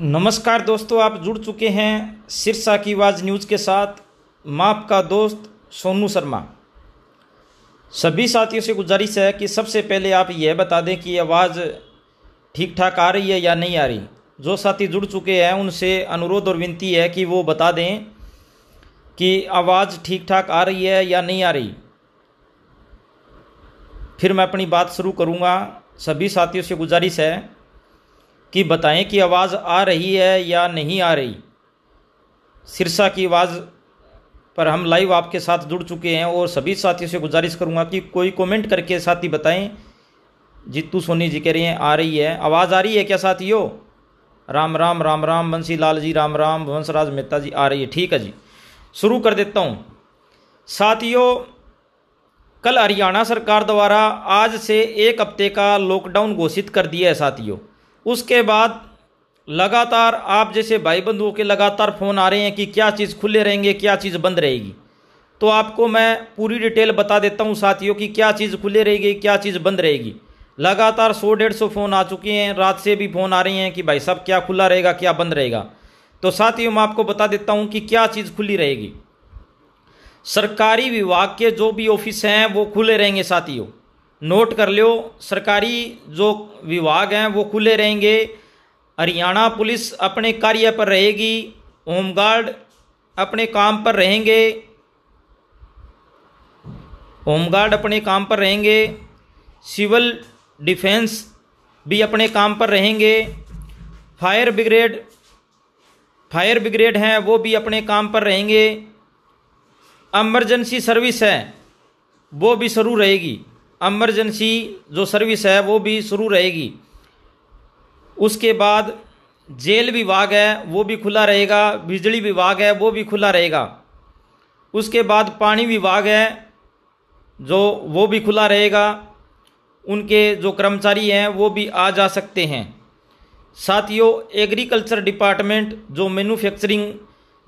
नमस्कार दोस्तों आप जुड़ चुके हैं सिरसा की आवाज़ न्यूज़ के साथ मैं आपका दोस्त सोनू शर्मा सभी साथियों से गुजारिश है कि सबसे पहले आप यह बता दें कि आवाज़ ठीक ठाक आ रही है या नहीं आ रही जो साथी जुड़ चुके हैं उनसे अनुरोध और विनती है कि वो बता दें कि आवाज़ ठीक ठाक आ रही है या नहीं आ रही फिर मैं अपनी बात शुरू करूँगा सभी साथियों से गुजारिश है कि बताएं कि आवाज़ आ रही है या नहीं आ रही सिरसा की आवाज़ पर हम लाइव आपके साथ जुड़ चुके हैं और सभी साथियों से गुजारिश करूंगा कि कोई कमेंट करके साथी बताएं जीतू सोनी जी कह रही हैं आ रही है आवाज़ आ रही है क्या साथियों राम राम राम राम बंसी लाल जी राम राम वंशराज मेहता जी आ रही है ठीक है जी शुरू कर देता हूँ साथियों कल हरियाणा सरकार द्वारा आज से एक हफ्ते का लॉकडाउन घोषित कर दिया है साथियों उसके बाद लगातार आप जैसे भाई बंधुओं के लगातार फ़ोन आ रहे हैं कि क्या चीज़ खुले रहेंगे क्या चीज़ बंद रहेगी तो आपको मैं पूरी डिटेल बता देता हूँ साथियों कि क्या चीज़ खुले रहेगी क्या चीज़ बंद रहेगी लगातार सौ डेढ़ सौ फ़ोन आ चुके हैं रात से भी फ़ोन आ रहे हैं कि भाई सब क्या खुला रहेगा क्या बंद रहेगा तो साथियों मैं आपको बता देता हूँ कि क्या चीज़ खुली रहेगी सरकारी विभाग के जो भी ऑफिस हैं वो खुले रहेंगे साथियों नोट कर लो सरकारी जो विभाग हैं वो खुले रहेंगे हरियाणा पुलिस अपने कार्य पर रहेगी होमगार्ड अपने काम पर रहेंगे होमगार्ड अपने काम पर रहेंगे सिविल डिफेंस भी अपने काम पर रहेंगे फायर ब्रिगेड फायर ब्रिगेड हैं वो भी अपने काम पर रहेंगे एमरजेंसी सर्विस है वो भी शुरू रहेगी एमरजेंसी जो सर्विस है वो भी शुरू रहेगी उसके बाद जेल विभाग है वो भी खुला रहेगा बिजली विभाग है वो भी खुला रहेगा उसके बाद पानी विभाग है जो वो भी खुला रहेगा उनके जो कर्मचारी हैं वो भी आ जा सकते हैं साथियों एग्रीकल्चर डिपार्टमेंट जो मैन्युफैक्चरिंग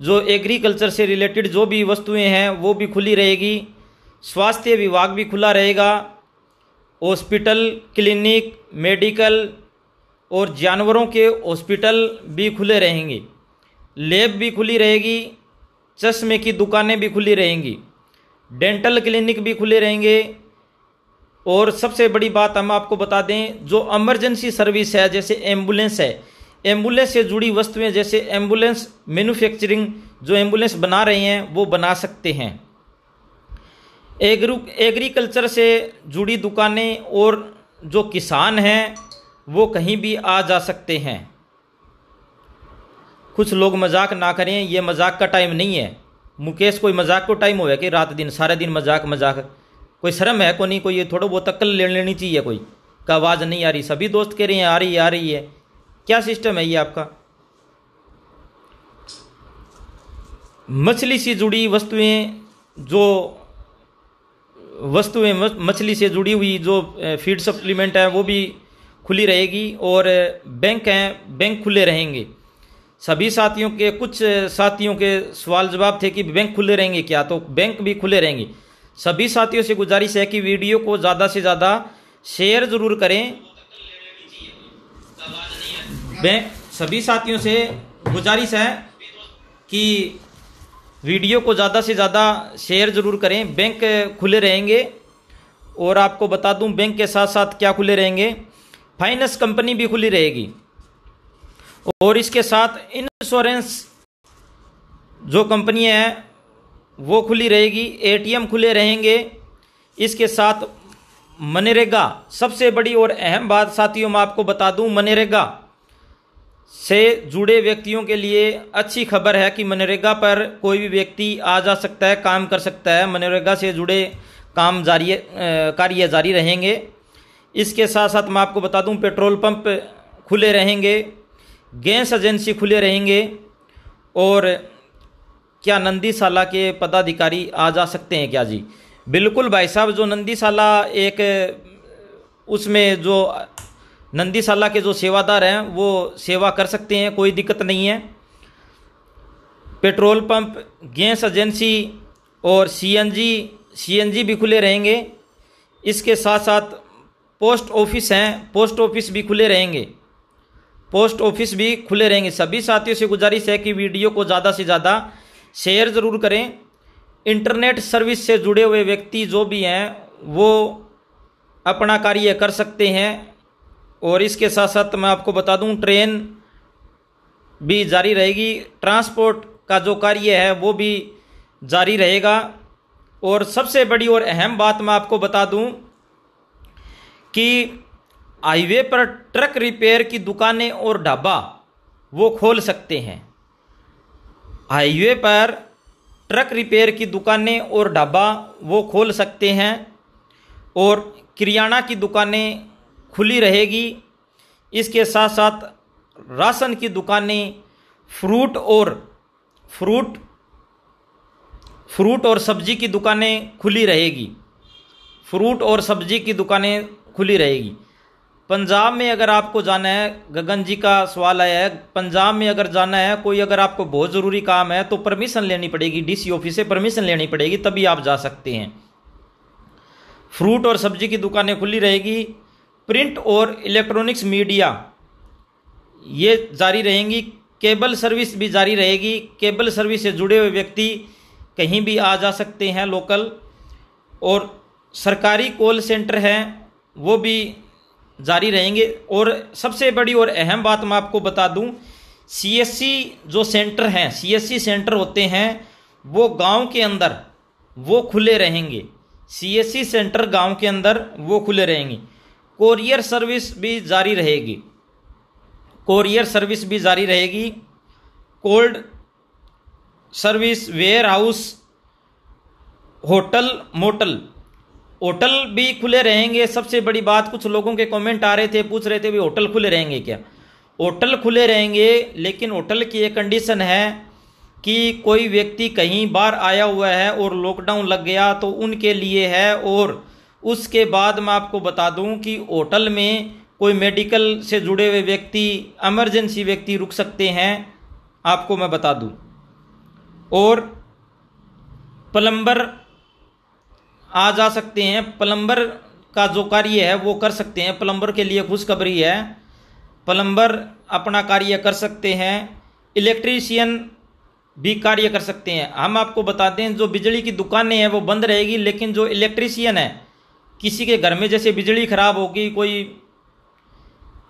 जो एग्रीकल्चर से रिलेटेड जो भी वस्तुएं हैं वो भी खुली रहेगी स्वास्थ्य विभाग भी खुला रहेगा हॉस्पिटल क्लिनिक मेडिकल और जानवरों के हॉस्पिटल भी खुले रहेंगे लैब भी खुली रहेगी चश्मे की दुकानें भी खुली रहेंगी डेंटल क्लिनिक भी खुले रहेंगे और सबसे बड़ी बात हम आपको बता दें जो इमरजेंसी सर्विस है जैसे एम्बुलेंस है एम्बुलेंस से जुड़ी वस्तुएं जैसे एम्बुलेंस मैन्युफैक्चरिंग जो एम्बुलेंस बना रहे हैं वो बना सकते हैं एग्रू एग्रीकल्चर से जुड़ी दुकानें और जो किसान हैं वो कहीं भी आ जा सकते हैं कुछ लोग मजाक ना करें ये मजाक का टाइम नहीं है मुकेश कोई मजाक को टाइम गया कि रात दिन सारे दिन मजाक मजाक कोई शर्म है को नहीं कोई ये थोड़ा बहुत अक्ल ले लेनी चाहिए कोई का आवाज़ नहीं आ रही सभी दोस्त कह रहे हैं आ रही आ रही है क्या सिस्टम है ये आपका मछली से जुड़ी वस्तुएं जो वस्तुएं मछली से जुड़ी हुई जो फीड सप्लीमेंट है वो भी खुली रहेगी और बैंक हैं बैंक खुले रहेंगे सभी साथियों के कुछ साथियों के सवाल जवाब थे कि बैंक खुले रहेंगे क्या तो बैंक भी खुले रहेंगे सभी साथियों से गुजारिश है कि वीडियो को ज़्यादा से ज़्यादा शेयर ज़रूर करें बैंक सभी साथियों से गुजारिश है कि वीडियो को ज़्यादा से ज़्यादा शेयर ज़रूर करें बैंक खुले रहेंगे और आपको बता दूं बैंक के साथ साथ क्या खुले रहेंगे फाइनेंस कंपनी भी खुली रहेगी और इसके साथ इंश्योरेंस जो कंपनी हैं वो खुली रहेगी एटीएम खुले रहेंगे इसके साथ मनरेगा सबसे बड़ी और अहम बात साथियों मैं आपको बता दूं मनरेगा से जुड़े व्यक्तियों के लिए अच्छी खबर है कि मनरेगा पर कोई भी व्यक्ति आ जा सकता है काम कर सकता है मनरेगा से जुड़े काम जारी कार्य जारी रहेंगे इसके साथ साथ मैं आपको बता दूं पेट्रोल पंप खुले रहेंगे गैस एजेंसी खुले रहेंगे और क्या नंदीशाला के पदाधिकारी आ जा सकते हैं क्या जी बिल्कुल भाई साहब जो नंदीशाला एक उसमें जो नंदीशाला के जो सेवादार हैं वो सेवा कर सकते हैं कोई दिक्कत नहीं है पेट्रोल पंप गैस एजेंसी और सीएनजी सीएनजी भी खुले रहेंगे इसके साथ साथ पोस्ट ऑफिस हैं पोस्ट ऑफिस भी खुले रहेंगे पोस्ट ऑफिस भी खुले रहेंगे सभी साथियों से गुजारिश है कि वीडियो को ज़्यादा से ज़्यादा शेयर ज़रूर करें इंटरनेट सर्विस से जुड़े हुए व्यक्ति जो भी हैं वो अपना कार्य कर सकते हैं और इसके साथ साथ मैं आपको बता दूं ट्रेन भी जारी रहेगी ट्रांसपोर्ट का जो कार्य है वो भी जारी रहेगा और सबसे बड़ी और अहम बात मैं आपको बता दूं कि हाईवे पर ट्रक रिपेयर की दुकानें और ढाबा वो खोल सकते हैं हाईवे पर ट्रक रिपेयर की दुकानें और ढाबा वो खोल सकते हैं और किराना की दुकानें खुली रहेगी इसके साथ साथ राशन की दुकानें फ्रूट और फ्रूट फ्रूट और सब्जी की दुकानें खुली रहेगी फ्रूट और सब्जी की दुकानें खुली रहेगी पंजाब में अगर आपको जाना है गगन जी का सवाल आया है पंजाब में अगर जाना है कोई अगर आपको बहुत ज़रूरी काम है तो परमिशन लेनी पड़ेगी डीसी ऑफिस से परमिशन लेनी पड़ेगी तभी आप जा सकते हैं फ्रूट और सब्जी की दुकानें खुली रहेगी प्रिंट और इलेक्ट्रॉनिक्स मीडिया ये जारी रहेंगी केबल सर्विस भी जारी रहेगी केबल सर्विस से जुड़े हुए व्यक्ति कहीं भी आ जा सकते हैं लोकल और सरकारी कॉल सेंटर हैं वो भी जारी रहेंगे और सबसे बड़ी और अहम बात मैं आपको बता दूं सीएससी जो सेंटर हैं सीएससी सेंटर होते हैं वो गांव के अंदर वो खुले रहेंगे सीएससी सेंटर गांव के अंदर वो खुले रहेंगे कोरियर सर्विस भी जारी रहेगी कोरियर सर्विस भी जारी रहेगी cold service warehouse hotel motel hotel भी खुले रहेंगे सबसे बड़ी बात कुछ लोगों के कमेंट आ रहे थे पूछ रहे थे भी होटल खुले रहेंगे क्या होटल खुले रहेंगे लेकिन होटल की एक कंडीशन है कि कोई व्यक्ति कहीं बाहर आया हुआ है और लॉकडाउन लग गया तो उनके लिए है और उसके बाद मैं आपको बता दूं कि होटल में कोई मेडिकल से जुड़े हुए व्यक्ति एमरजेंसी व्यक्ति रुक सकते हैं आपको मैं बता दूं और प्लम्बर आ जा सकते हैं प्लम्बर का जो कार्य है वो कर सकते हैं प्लम्बर के लिए खुशखबरी है प्लम्बर अपना कार्य कर सकते हैं इलेक्ट्रीशियन भी कार्य कर सकते हैं हम आपको बता दें जो बिजली की दुकानें हैं वो बंद रहेगी लेकिन जो इलेक्ट्रीशियन है किसी के घर में जैसे बिजली खराब होगी कोई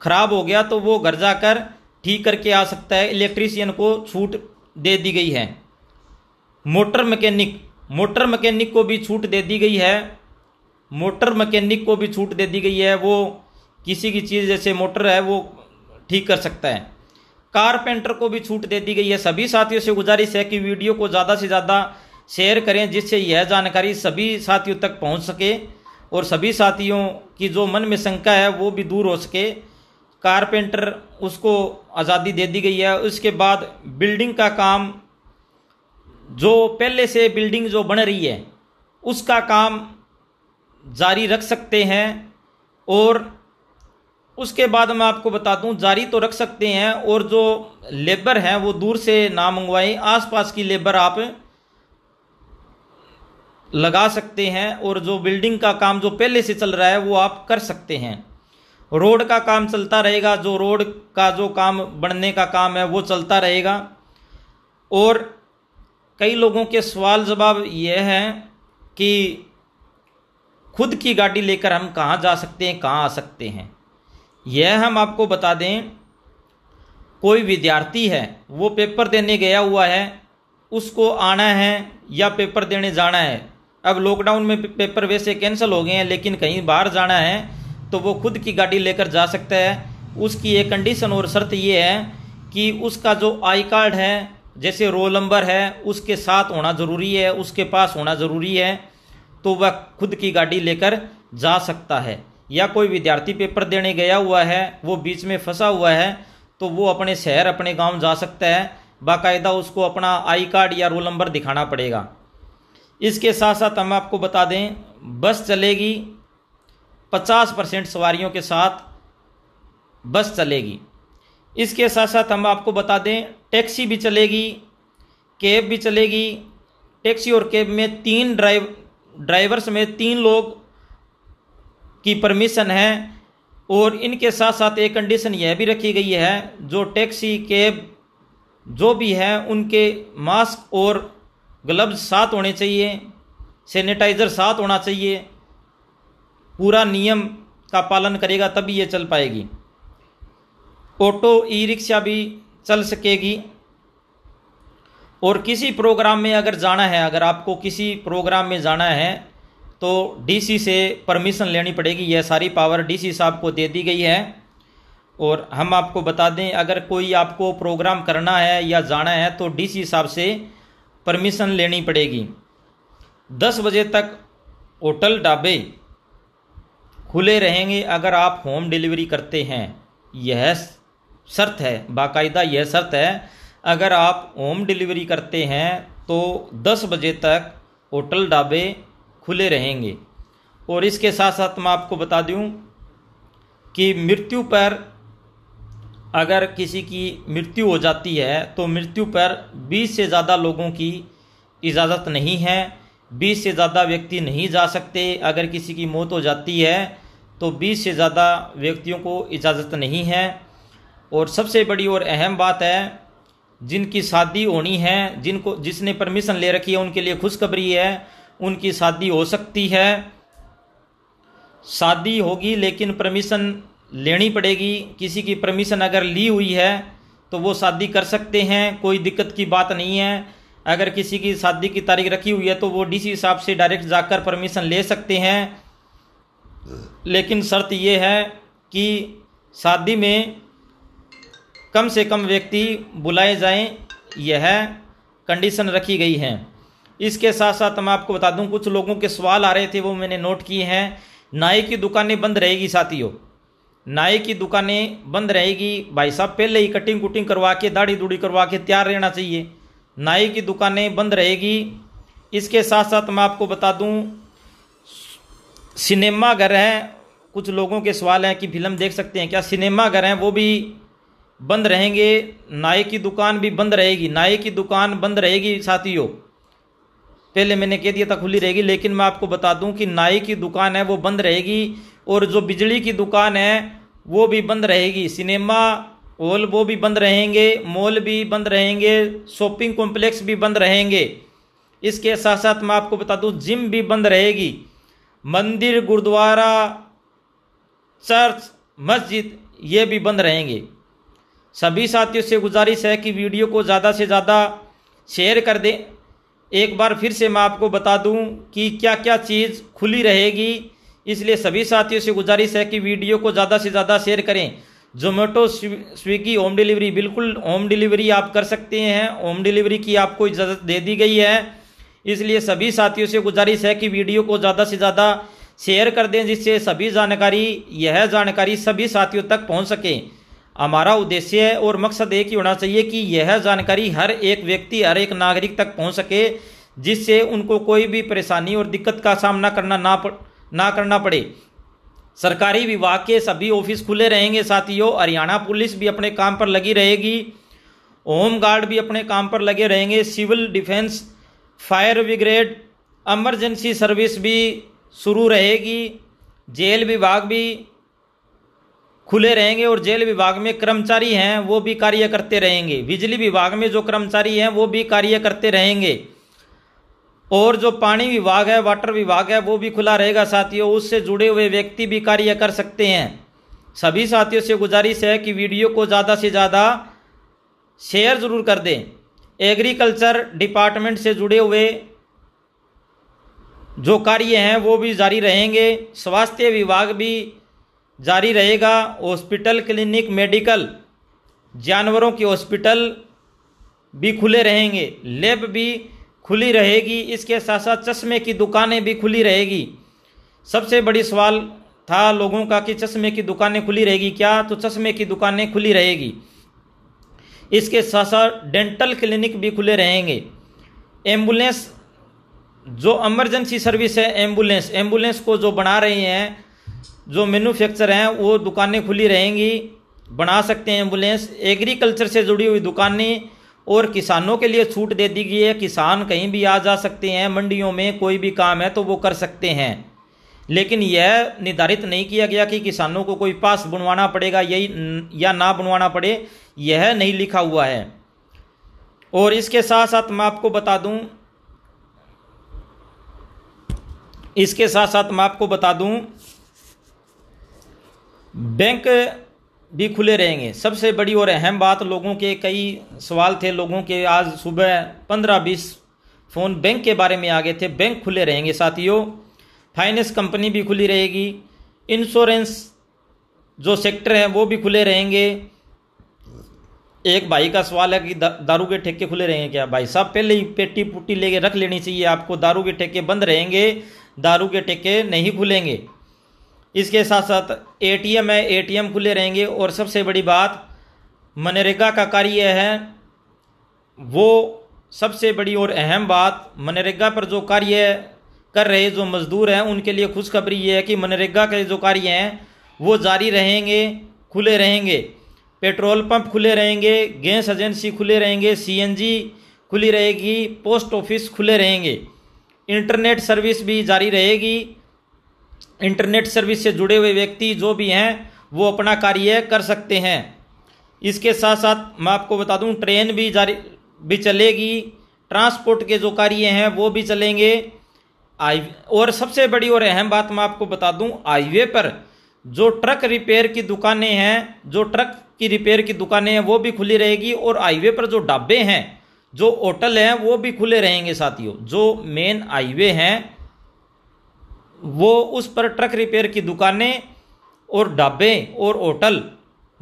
खराब हो गया तो वो घर जाकर ठीक करके आ सकता है इलेक्ट्रीशियन को छूट दे दी गई है मोटर मैकेनिक मोटर मैकेनिक को भी छूट दे दी गई है मोटर मैकेनिक को भी छूट दे दी गई है वो किसी की चीज़ जैसे मोटर है वो ठीक कर सकता है कारपेंटर को भी छूट दे दी गई है सभी साथियों से गुजारिश है कि वीडियो को ज़्यादा से ज़्यादा शेयर करें जिससे यह जानकारी सभी साथियों तक पहुँच सके और सभी साथियों की जो मन में शंका है वो भी दूर हो सके कारपेंटर उसको आज़ादी दे दी गई है उसके बाद बिल्डिंग का काम जो पहले से बिल्डिंग जो बन रही है उसका काम जारी रख सकते हैं और उसके बाद मैं आपको बता दूं जारी तो रख सकते हैं और जो लेबर हैं वो दूर से ना मंगवाएं आसपास की लेबर आप लगा सकते हैं और जो बिल्डिंग का काम जो पहले से चल रहा है वो आप कर सकते हैं रोड का काम चलता रहेगा जो रोड का जो काम बनने का काम है वो चलता रहेगा और कई लोगों के सवाल जवाब ये हैं कि खुद की गाड़ी लेकर हम कहाँ जा सकते हैं कहाँ आ सकते हैं यह हम आपको बता दें कोई विद्यार्थी है वो पेपर देने गया हुआ है उसको आना है या पेपर देने जाना है अब लॉकडाउन में पेपर वैसे कैंसिल हो गए हैं लेकिन कहीं बाहर जाना है तो वो खुद की गाड़ी लेकर जा सकता है उसकी एक कंडीशन और शर्त ये है कि उसका जो आई कार्ड है जैसे रोल नंबर है उसके साथ होना ज़रूरी है उसके पास होना ज़रूरी है तो वह खुद की गाड़ी लेकर जा सकता है या कोई विद्यार्थी पेपर देने गया हुआ है वो बीच में फंसा हुआ है तो वो अपने शहर अपने गांव जा सकता है बाकायदा उसको अपना आई कार्ड या रोल नंबर दिखाना पड़ेगा इसके साथ साथ हम आपको बता दें बस चलेगी 50 परसेंट सवारियों के साथ बस चलेगी इसके साथ साथ हम आपको बता दें टैक्सी भी चलेगी कैब भी चलेगी टैक्सी और कैब में तीन ड्राइव ड्राइवर समेत तीन लोग की परमिशन है और इनके साथ साथ एक कंडीशन यह भी रखी गई है जो टैक्सी कैब जो भी है उनके मास्क और ग्लब्स साथ होने चाहिए सैनिटाइज़र साथ होना चाहिए पूरा नियम का पालन करेगा तभी ये चल पाएगी ऑटो ई रिक्शा भी चल सकेगी और किसी प्रोग्राम में अगर जाना है अगर आपको किसी प्रोग्राम में जाना है तो डीसी से परमिशन लेनी पड़ेगी यह सारी पावर डीसी साहब को दे दी गई है और हम आपको बता दें अगर कोई आपको प्रोग्राम करना है या जाना है तो डीसी साहब से परमिशन लेनी पड़ेगी दस बजे तक होटल ढाबे खुले रहेंगे अगर आप होम डिलीवरी करते हैं यह शर्त है बाकायदा यह शर्त है अगर आप होम डिलीवरी करते हैं तो 10 बजे तक होटल ढाबे खुले रहेंगे और इसके साथ साथ मैं आपको बता दूं कि मृत्यु पर अगर किसी की मृत्यु हो जाती है तो मृत्यु पर 20 से ज़्यादा लोगों की इजाज़त नहीं है 20 से ज़्यादा व्यक्ति नहीं जा सकते अगर किसी की मौत हो जाती है तो 20 से ज़्यादा व्यक्तियों को इजाज़त नहीं है और सबसे बड़ी और अहम बात है जिनकी शादी होनी है जिनको जिसने परमिशन ले रखी है उनके लिए खुशखबरी है उनकी शादी हो सकती है शादी होगी लेकिन परमिशन लेनी पड़ेगी किसी की परमिशन अगर ली हुई है तो वो शादी कर सकते हैं कोई दिक्कत की बात नहीं है अगर किसी की शादी की तारीख रखी हुई है तो वो डीसी साहब से डायरेक्ट जाकर परमिशन ले सकते हैं लेकिन शर्त ये है कि शादी में कम से कम व्यक्ति बुलाए जाएं यह कंडीशन रखी गई है इसके साथ साथ मैं आपको बता दूं कुछ लोगों के सवाल आ रहे थे वो मैंने नोट किए हैं नाई की दुकानें बंद रहेगी साथियों नाई की दुकानें बंद रहेगी भाई साहब पहले ही कटिंग कुटिंग करवा के दाढ़ी दूढ़ी करवा के तैयार रहना चाहिए नाई की दुकानें बंद रहेगी इसके साथ साथ मैं आपको बता दूं सिनेमा घर हैं कुछ लोगों के सवाल हैं कि फिल्म देख सकते हैं क्या सिनेमा घर हैं वो भी बंद रहेंगे नाई की दुकान भी बंद रहेगी नाई की दुकान बंद रहेगी साथियों पहले मैंने कह दिया था खुली रहेगी लेकिन मैं आपको बता दूं कि नाई की दुकान है वो बंद रहेगी और जो बिजली की दुकान है वो भी बंद रहेगी सिनेमा हॉल वो भी बंद रहेंगे मॉल भी बंद रहेंगे शॉपिंग कॉम्प्लेक्स भी बंद रहेंगे इसके साथ साथ मैं आपको बता दूं जिम भी बंद रहेगी मंदिर गुरुद्वारा चर्च मस्जिद ये भी बंद रहेंगे सभी साथियों से गुजारिश है कि वीडियो को ज़्यादा से ज़्यादा शेयर कर दें एक बार फिर से मैं आपको बता दूं कि क्या क्या चीज़ खुली रहेगी इसलिए सभी साथियों से गुजारिश है कि वीडियो को ज़्यादा से ज़्यादा शेयर करें जोमेटो स्विगी होम डिलीवरी बिल्कुल होम डिलीवरी आप कर सकते हैं होम डिलीवरी की आपको इजाज़त दे दी गई है इसलिए सभी साथियों से गुजारिश है कि वीडियो को ज़्यादा से ज़्यादा शेयर कर दें जिससे सभी जानकारी यह जानकारी सभी साथियों तक पहुंच सके हमारा उद्देश्य है और मकसद एक ही होना चाहिए कि यह जानकारी हर एक व्यक्ति हर एक नागरिक तक पहुंच सके जिससे उनको कोई भी परेशानी और दिक्कत का सामना करना ना पड़ ना करना पड़े सरकारी विभाग के सभी ऑफिस खुले रहेंगे साथियों हरियाणा पुलिस भी अपने काम पर लगी रहेगी होम गार्ड भी अपने काम पर लगे रहेंगे civil defence fire brigade emergency service भी शुरू रहेगी जेल विभाग भी खुले रहेंगे और जेल विभाग में कर्मचारी हैं वो भी कार्य करते रहेंगे बिजली विभाग में जो कर्मचारी हैं वो भी कार्य करते रहेंगे और जो पानी विभाग है वाटर विभाग है वो भी खुला रहेगा साथियों उससे जुड़े हुए व्यक्ति भी कार्य कर सकते हैं सभी साथियों से गुजारिश है कि वीडियो को ज़्यादा से ज़्यादा शेयर ज़रूर कर दें एग्रीकल्चर डिपार्टमेंट से जुड़े हुए जो कार्य हैं वो भी जारी रहेंगे स्वास्थ्य विभाग भी जारी रहेगा हॉस्पिटल क्लिनिक मेडिकल जानवरों के हॉस्पिटल भी खुले रहेंगे लैब भी खुली रहेगी इसके साथ साथ चश्मे की दुकानें भी खुली रहेगी सबसे बड़ी सवाल था लोगों का कि चश्मे की दुकानें खुली रहेगी क्या तो चश्मे की दुकानें खुली रहेगी इसके साथ साथ डेंटल क्लिनिक भी खुले रहेंगे एम्बुलेंस जो इमरजेंसी सर्विस है एम्बुलेंस एम्बुलेंस को जो बना रही हैं जो मैन्युफैक्चर हैं वो दुकानें खुली रहेंगी बना सकते हैं एम्बुलेंस एग्रीकल्चर से जुड़ी हुई दुकानें और किसानों के लिए छूट दे दी गई है किसान कहीं भी आ जा सकते हैं मंडियों में कोई भी काम है तो वो कर सकते हैं लेकिन यह निर्धारित नहीं किया गया कि किसानों को कोई पास बनवाना पड़ेगा यही या ना बनवाना पड़े यह नहीं लिखा हुआ है और इसके साथ साथ मैं आपको बता दूं इसके साथ साथ मैं आपको बता दूं बैंक भी खुले रहेंगे सबसे बड़ी और अहम बात लोगों के कई सवाल थे लोगों के आज सुबह पंद्रह बीस फ़ोन बैंक के बारे में आ गए थे बैंक खुले रहेंगे साथियों फाइनेंस कंपनी भी खुली रहेगी इंश्योरेंस जो सेक्टर हैं वो भी खुले रहेंगे एक भाई का सवाल है कि दारू के ठेके खुले रहेंगे क्या भाई साहब पहले ही पेटी पुट्टी लेके रख लेनी चाहिए आपको दारू के ठेके बंद रहेंगे दारू के ठेके नहीं खुलेंगे इसके साथ साथ एटीएम है एटीएम खुले रहेंगे और सबसे बड़ी बात मनरेगा का कार्य है वो सबसे बड़ी और अहम बात मनरेगा पर जो कार्य कर रहे जो मज़दूर हैं उनके लिए खुशखबरी ये है कि मनरेगा के जो कार्य हैं वो जारी रहेंगे खुले रहेंगे पेट्रोल पंप खुले रहेंगे गैस एजेंसी खुले रहेंगे सीएनजी खुली रहेगी पोस्ट ऑफिस खुले रहेंगे इंटरनेट सर्विस भी जारी रहेगी इंटरनेट सर्विस से जुड़े हुए व्यक्ति जो भी हैं वो अपना कार्य कर सकते हैं इसके साथ साथ मैं आपको बता दूं ट्रेन भी जारी भी चलेगी ट्रांसपोर्ट के जो कार्य हैं वो भी चलेंगे आई और सबसे बड़ी और अहम बात मैं आपको बता दूं हाईवे पर जो ट्रक रिपेयर की दुकानें हैं जो ट्रक की रिपेयर की दुकानें हैं वो भी खुली रहेगी और हाईवे पर जो ढाबे हैं जो होटल हैं वो भी खुले रहेंगे साथियों जो मेन हाईवे हैं वो उस पर ट्रक रिपेयर की दुकानें और ढाबे और होटल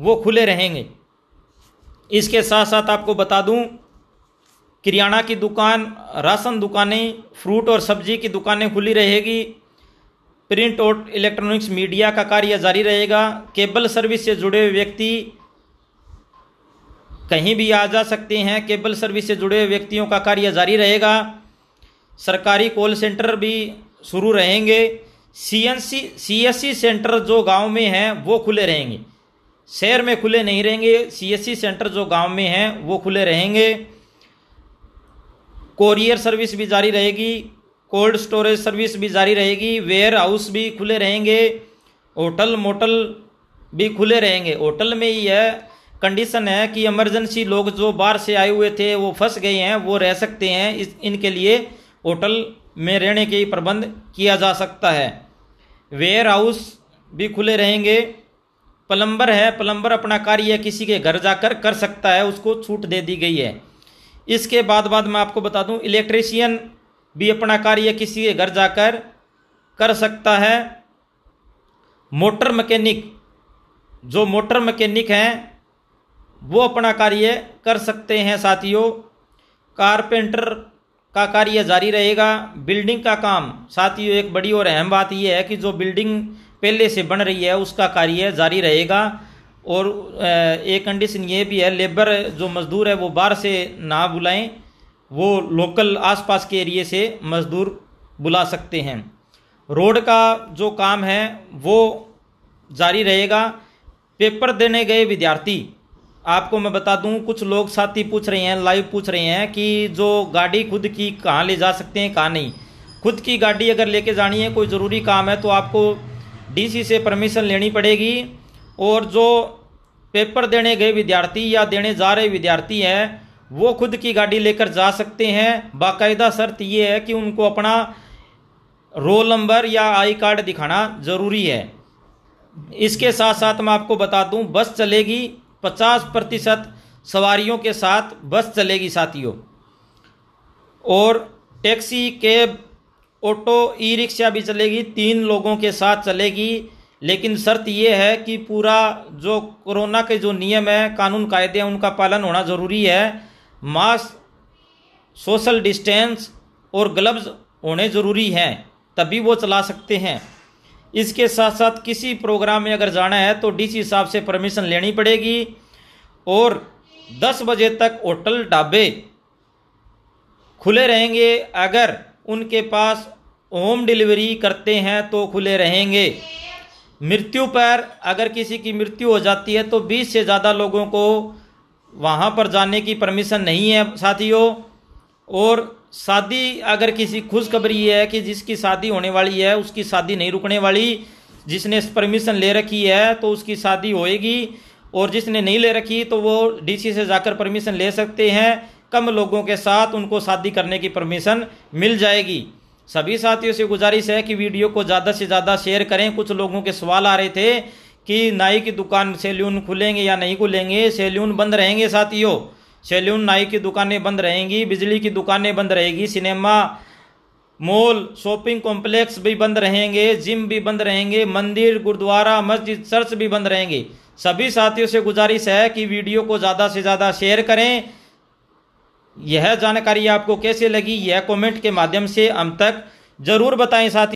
वो खुले रहेंगे इसके साथ साथ आपको बता दूं किराना की दुकान राशन दुकानें फ्रूट और सब्जी की दुकानें खुली रहेगी प्रिंट और इलेक्ट्रॉनिक्स मीडिया का कार्य जारी रहेगा केबल सर्विस से जुड़े हुए व्यक्ति कहीं भी आ जा सकते हैं केबल सर्विस से जुड़े हुए व्यक्तियों का कार्य जारी रहेगा सरकारी कॉल सेंटर भी शुरू रहेंगे सीएनसी सीएससी सेंटर जो गांव में हैं वो खुले रहेंगे शहर में खुले नहीं रहेंगे सीएससी सेंटर e जो गांव में हैं वो खुले रहेंगे कोरियर सर्विस भी जारी रहेगी कोल्ड स्टोरेज सर्विस भी जारी रहेगी वेयर हाउस भी खुले रहेंगे होटल मोटल भी खुले रहेंगे होटल में ही है कंडीशन है कि इमरजेंसी लोग जो बाहर से आए हुए थे वो फंस गए हैं वो रह सकते हैं इस इनके लिए होटल में रहने के प्रबंध किया जा सकता है वेयर हाउस भी खुले रहेंगे प्लम्बर है प्लम्बर अपना कार्य किसी के घर जाकर कर सकता है उसको छूट दे दी गई है इसके बाद बाद मैं आपको बता दूं इलेक्ट्रीशियन भी अपना कार्य किसी के घर जाकर कर सकता है मोटर मैकेनिक जो मोटर मैकेनिक हैं वो अपना कार्य कर सकते हैं साथियों कारपेंटर का कार्य जारी रहेगा बिल्डिंग का काम साथ ही एक बड़ी और अहम बात यह है कि जो बिल्डिंग पहले से बन रही है उसका कार्य जारी रहेगा और एक कंडीशन ये भी है लेबर जो मज़दूर है वो बाहर से ना बुलाएं वो लोकल आसपास के एरिए से मज़दूर बुला सकते हैं रोड का जो काम है वो जारी रहेगा पेपर देने गए विद्यार्थी आपको मैं बता दूं कुछ लोग साथी पूछ रहे हैं लाइव पूछ रहे हैं कि जो गाड़ी खुद की कहाँ ले जा सकते हैं कहाँ नहीं खुद की गाड़ी अगर लेके जानी है कोई ज़रूरी काम है तो आपको डीसी से परमिशन लेनी पड़ेगी और जो पेपर देने गए विद्यार्थी या देने जा रहे विद्यार्थी हैं वो खुद की गाड़ी लेकर जा सकते हैं बाकायदा शर्त ये है कि उनको अपना रोल नंबर या आई कार्ड दिखाना ज़रूरी है इसके साथ साथ मैं आपको बता दूं बस चलेगी पचास प्रतिशत सवारियों के साथ बस चलेगी साथियों और taxi cab auto e rickshaw भी चलेगी तीन लोगों के साथ चलेगी लेकिन शर्त ये है कि पूरा जो कोरोना के जो नियम है कानून कायदे हैं उनका पालन होना ज़रूरी है मास्क सोशल डिस्टेंस और ग्लव्स होने ज़रूरी हैं तभी वो चला सकते हैं इसके साथ साथ किसी प्रोग्राम में अगर जाना है तो डीसी साहब से परमिशन लेनी पड़ेगी और 10 बजे तक होटल ढाबे खुले रहेंगे अगर उनके पास होम डिलीवरी करते हैं तो खुले रहेंगे मृत्यु पर अगर किसी की मृत्यु हो जाती है तो 20 से ज़्यादा लोगों को वहाँ पर जाने की परमिशन नहीं है साथियों और शादी अगर किसी खुशखबरी है कि जिसकी शादी होने वाली है उसकी शादी नहीं रुकने वाली जिसने परमिशन ले रखी है तो उसकी शादी होएगी और जिसने नहीं ले रखी तो वो डीसी से जाकर परमिशन ले सकते हैं कम लोगों के साथ उनको शादी करने की परमिशन मिल जाएगी सभी साथियों से गुजारिश है कि वीडियो को ज़्यादा से ज़्यादा शेयर करें कुछ लोगों के सवाल आ रहे थे कि नाई की दुकान सैलून खुलेंगे या नहीं खुलेंगे सैलून बंद रहेंगे साथियों सैलून नाई की दुकानें बंद रहेंगी बिजली की दुकानें बंद रहेगी सिनेमा मॉल शॉपिंग कॉम्प्लेक्स भी बंद रहेंगे जिम भी बंद रहेंगे मंदिर गुरुद्वारा मस्जिद चर्च भी बंद रहेंगे सभी साथियों से गुजारिश है कि वीडियो को ज़्यादा से ज़्यादा शेयर करें यह जानकारी आपको कैसे लगी यह कमेंट के माध्यम से हम तक ज़रूर बताएं साथी